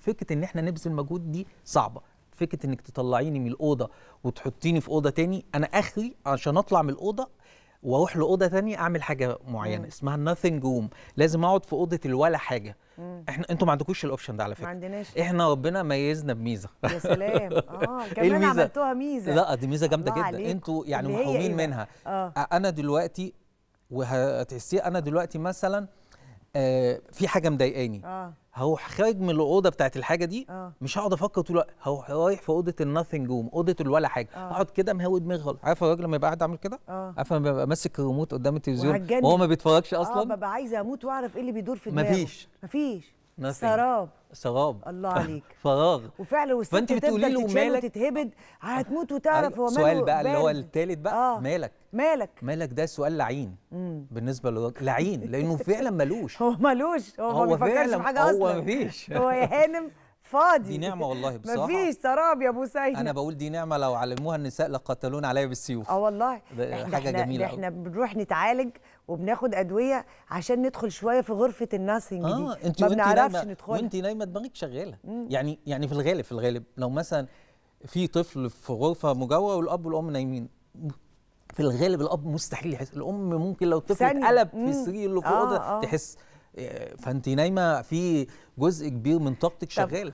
فكره ان احنا نبذل مجهود دي صعبه فكره انك تطلعيني من الاوضه وتحطيني في اوضه تاني انا اخري عشان اطلع من الاوضه واروح لاوضه تانية اعمل حاجه معينه مم. اسمها ناثينج روم لازم اقعد في اوضه الولا حاجه مم. احنا انتوا ما عندكوش الاوبشن ده على فكره ما عندناش احنا ربنا ميزنا بميزه يا سلام اه إيه كمان عملتوها ميزه لا دي ميزه جامده جدا انتوا يعني محرومين إيه منها آه. انا دلوقتي وهتحسيه انا دلوقتي مثلا آه في حاجه مضايقاني اه هروح خارج من الاوضه بتاعت الحاجه دي آه. مش هقعد افكر طول الوقت هروح رايح في اوضه الناثينج روم اوضه الولا حاجه آه. اقعد كده مهوي دماغي خالص عارف الراجل لما يبقى قاعد عامل كده آه. عارف لما بيبقى ماسك الريموت قدام التلفزيون وهو ما بيتفرجش آه، اصلا اه ببقى عايزه اموت واعرف ايه اللي بيدور في دماغي مفيش مفيش سراب سراب الله عليك فراغ وفعلا وانت بتقولي له مالك تتهبد هتموت أيوة. وتعرف هو ماله سؤال بقى اللي هو الثالث بقى آه. مالك مالك مالك ده سؤال لعين بالنسبه للراجل لعين لانه فعلا ملوش هو ملوش هو, هو ما بيفكرش في حاجه اصلا هو مفيش هو يا هانم فاضي دي نعمه والله بصراحه مفيش سراب يا ابو سيد انا بقول دي نعمه لو علموها النساء لقاتلون عليا بالسيوف اه والله حاجه احنا جميله احنا بنروح نتعالج وبناخد ادويه عشان ندخل شويه في غرفه الناسنج دي آه انت ما بنعرفش ندخل وانت نايمه دماغك شغاله يعني يعني في الغالب في الغالب لو مثلا في طفل في غرفه مجاوره والاب والام نايمين في الغالب الاب مستحيل يحس الام ممكن لو الطفل اتقلب في السرير اللي في آه آه. تحس آه، فانت نايمه في جزء كبير من طاقتك شغال